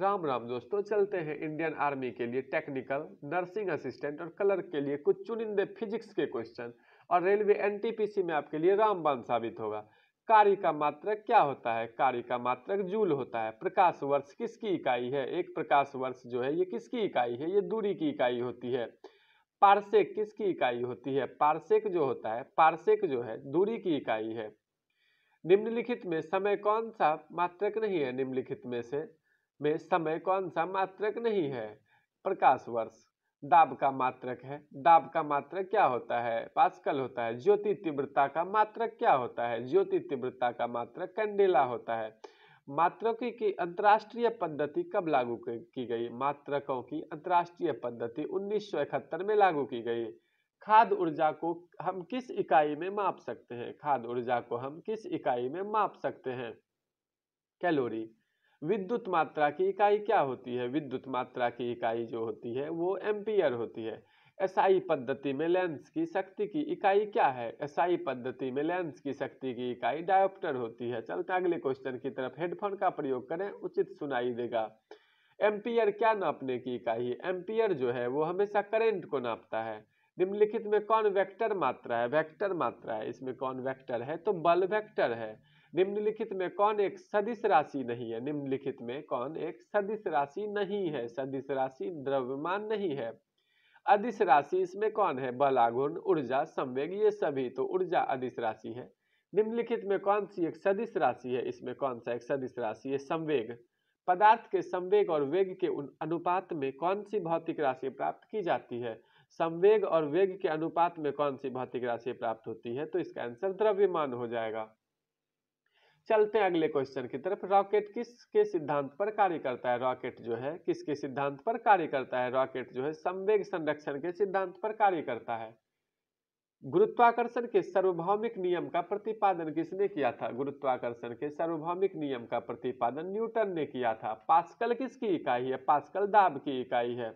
राम राम दोस्तों चलते हैं इंडियन आर्मी के लिए टेक्निकल नर्सिंग असिस्टेंट और क्लर्क के लिए कुछ चुनिंदे फिजिक्स के क्वेश्चन और रेलवे एनटीपीसी में आपके लिए रामबान साबित होगा कार्य का मात्रक क्या होता है कार्य का मात्रक जूल होता है प्रकाश वर्ष किसकी इकाई है एक प्रकाश वर्ष जो है ये किसकी इकाई है ये दूरी की इकाई होती है पार्सेक किसकी इकाई होती है पार्सेक जो होता है पार्सेक जो है दूरी की इकाई है निम्नलिखित में समय कौन सा मात्रक नहीं है निम्नलिखित में से में समय कौन सा मात्रक नहीं है प्रकाश वर्ष दाब का मात्रक है दाब का मात्रक क्या होता है पास्कल होता है ज्योति तीव्रता का मात्रक क्या होता है ज्योति तीव्रता का मात्रक कैंडेला होता है मात्रकों की अंतर्राष्ट्रीय पद्धति कब लागू की गई मात्रकों की अंतर्राष्ट्रीय पद्धति उन्नीस में लागू की गई खाद ऊर्जा को हम किस इकाई में माप सकते हैं खाद ऊर्जा को हम किस इकाई में माप सकते हैं कैलोरी विद्युत मात्रा की इकाई क्या होती है विद्युत मात्रा की इकाई जो होती है वो एम्पियर होती है एसआई पद्धति में लेंस की शक्ति की इकाई क्या है एसआई पद्धति में लेंस की शक्ति की इकाई डायोप्टर होती है चलते अगले क्वेश्चन की तरफ हेडफोन का प्रयोग करें उचित सुनाई देगा एम्पियर क्या नापने की इकाई है एम्पियर जो है वो हमेशा करेंट को नापता है निम्नलिखित में कौन वेक्टर मात्रा है वेक्टर मात्रा है इसमें कौन वेक्टर है तो बल वेक्टर है निम्नलिखित में कौन एक सदिश राशि नहीं है निम्नलिखित में कौन एक सदिश राशि नहीं है सदिश राशि द्रव्यमान नहीं है अधिस राशि इसमें कौन है बलागुण ऊर्जा संवेग ये सभी तो ऊर्जा अधिस राशि है निम्नलिखित में कौन सी एक सदिश राशि है इसमें कौन सा एक सदिश राशि है संवेग पदार्थ के संवेग और वेग के अनुपात में कौन सी भौतिक राशि प्राप्त की जाती है संवेग और वेग के अनुपात में कौन सी भौतिक राशि प्राप्त होती है तो इसका आंसर द्रव्यमान हो जाएगा चलते हैं अगले क्वेश्चन की तरफ रॉकेट किस के सिद्धांत पर कार्य करता है रॉकेट जो है किसके सिद्धांत पर कार्य करता है रॉकेट जो है संवेग संरक्षण के सिद्धांत पर कार्य करता है गुरुत्वाकर्षण के सार्वभौमिक नियम का प्रतिपादन किसने किया था गुरुत्वाकर्षण के सार्वभौमिक नियम का प्रतिपादन न्यूटन ने किया था पास्कल किसकी इकाई है पास्कल दाब की इकाई है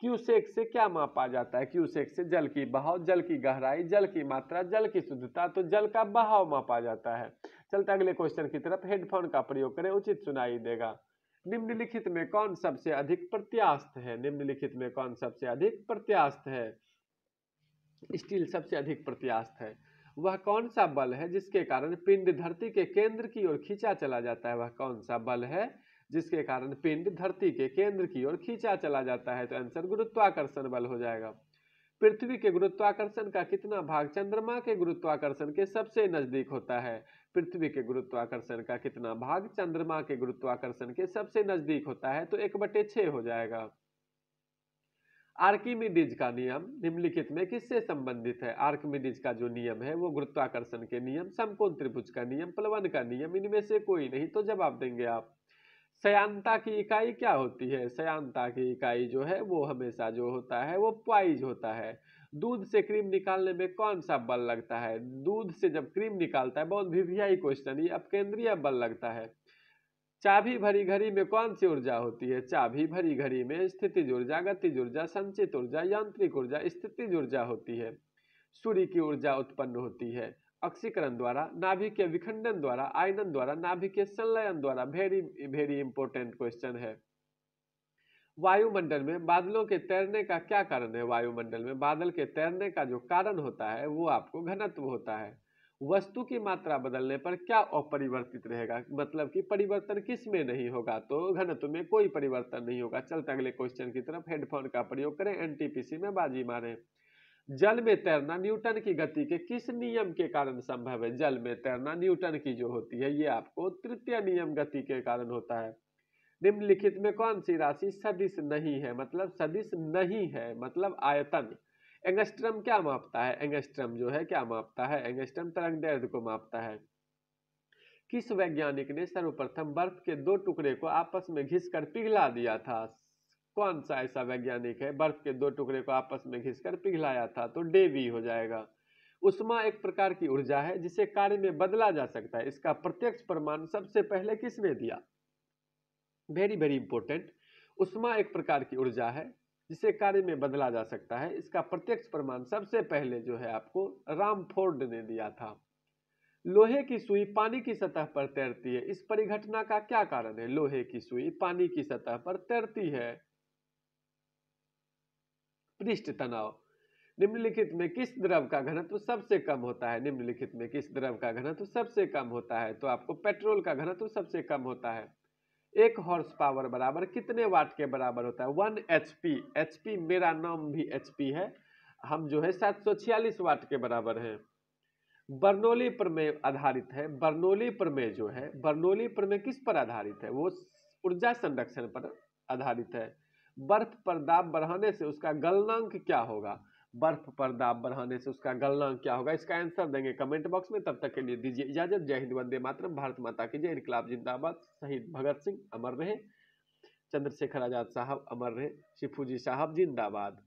क्यूसेक से क्या मापा जाता है क्यूसेक से जल की बहाव जल की गहराई जल की मात्रा जल की शुद्धता तो जल का बहाव मापा जाता है चलते अगले क्वेश्चन की तरफ हेडफोन का प्रयोग करें उचित सुनाई देगा निम्नलिखित में कौन सबसे अधिक प्रत्यास्त है निम्नलिखित में कौन सबसे अधिक प्रत्यास्त है स्टील सबसे अधिक प्रत्यास्त है वह कौन सा बल है जिसके कारण पिंड धरती के केंद्र की ओर खींचा चला जाता है वह कौन सा बल है जिसके कारण पिंड धरती के केंद्र की ओर खींचा चला जाता है तो आंसर गुरुत्वाकर्षण बल हो जाएगा पृथ्वी के गुरुत्वाकर्षण का कितना भाग चंद्रमा के गुरुत्वाकर्षण के सबसे नजदीक होता है पृथ्वी के गुरुत्वाकर्षण का कितना भाग चंद्रमा के गुरुत्वाकर्षण के सबसे नजदीक होता है तो एक बटे छे हो जाएगा आर्किमिडीज का नियम निम्नलिखित में किससे संबंधित है आर्किमिडीज का जो नियम है वो गुरुत्वाकर्षण के नियम समकोण त्रिभुज का नियम प्लवन का नियम इनमें से कोई नहीं तो जवाब देंगे आप सयांता की इकाई क्या होती है सयांता की इकाई जो है वो हमेशा जो होता है वो प्वाइज होता है दूध से क्रीम निकालने में कौन सा बल लगता है दूध से जब क्रीम निकालता है बहुत वीवीआई क्वेश्चन ये अपकेंद्रीय बल लगता है चाभी भरी घड़ी में कौन सी ऊर्जा होती है चाभी भरी घड़ी में स्थिति ऊर्जा गति ऊर्जा संचित ऊर्जा यांत्रिक ऊर्जा स्थिति ऊर्जा होती है सूर्य की ऊर्जा उत्पन्न होती है ऑक्सीकरण द्वारा नाभि के विखंडन द्वारा आयनन द्वारा नाभि के संलयन द्वारा वेरी वेरी इंपॉर्टेंट क्वेश्चन है वायुमंडल में बादलों के तैरने का क्या कारण है वायुमंडल में बादल के तैरने का जो कारण होता है वो आपको घनत्व होता है वस्तु की मात्रा बदलने पर क्या अपरिवर्तित रहेगा मतलब कि परिवर्तन किस में नहीं होगा तो घनत्व में कोई परिवर्तन नहीं होगा चलते अगले क्वेश्चन की तरफ हेडफोन का प्रयोग करें एनटीपीसी में बाजी मारें जल में तैरना न्यूटन की गति के किस नियम के कारण संभव है जल में तैरना न्यूटन की जो होती है ये आपको तृतीय नियम गति के कारण होता है निम्नलिखित में कौन सी राशि सदिश नहीं है मतलब सदिश नहीं है मतलब आयतन एंगस्ट्रम क्या मापता है एंगस्ट्रम जो है क्या मापता है एंगस्ट्रम तरंग दैर्घ्य को मापता है किस वैज्ञानिक ने सर्वप्रथम बर्फ के दो टुकड़े को आपस में घिस कर पिघला दिया था कौन सा ऐसा वैज्ञानिक है बर्फ के दो टुकड़े को आपस में घिसकर पिघलाया था तो डे हो जाएगा उष्मा एक प्रकार की ऊर्जा है जिसे कार्य में बदला जा सकता है इसका प्रत्यक्ष प्रमाण सबसे पहले किसने दिया वेरी वेरी इंपॉर्टेंट उष्मा एक प्रकार की ऊर्जा है जिसे कार्य में बदला जा सकता है इसका प्रत्यक्ष प्रमाण सबसे पहले जो है आपको राम फोर्ड ने दिया था लोहे की सुई पानी की सतह पर तैरती है इस परिघटना का क्या कारण है लोहे की सुई पानी की सतह पर तैरती है पृष्ठ तनाव निम्नलिखित में किस द्रव का घनत्व सबसे कम होता है निम्नलिखित में किस द्रव का घनत्व सबसे कम होता है तो आपको पेट्रोल का घनत्व सबसे कम होता है एक हॉर्स पावर बराबर कितने वाट के बराबर होता है one H P H P मेरा नाम भी एच पी है हम जो है सात सौ छियालीस वाट के बराबर हैं बर्नौली प्रमेय आधारित है बर्नौली प्रमेय जो है बर्नौली प्रमेय किस पर आधारित है वो ऊर्जा संरक्षण पर आधारित है बर्फ पर दाब बढ़ाने से उसका गलनांक क्या होगा बर्फ पर दाब बढ़ाने से उसका गलनांक क्या होगा इसका आंसर देंगे कमेंट बॉक्स में तब तक के लिए दीजिए इजाजत जय हिंद वंदे मातरम भारत माता की जय इनकलाब जिंदाबाद शहीद भगत सिंह अमर रहे चंद्रशेखर आजाद साहब अमर रहे शिफू जी साहब जिंदाबाद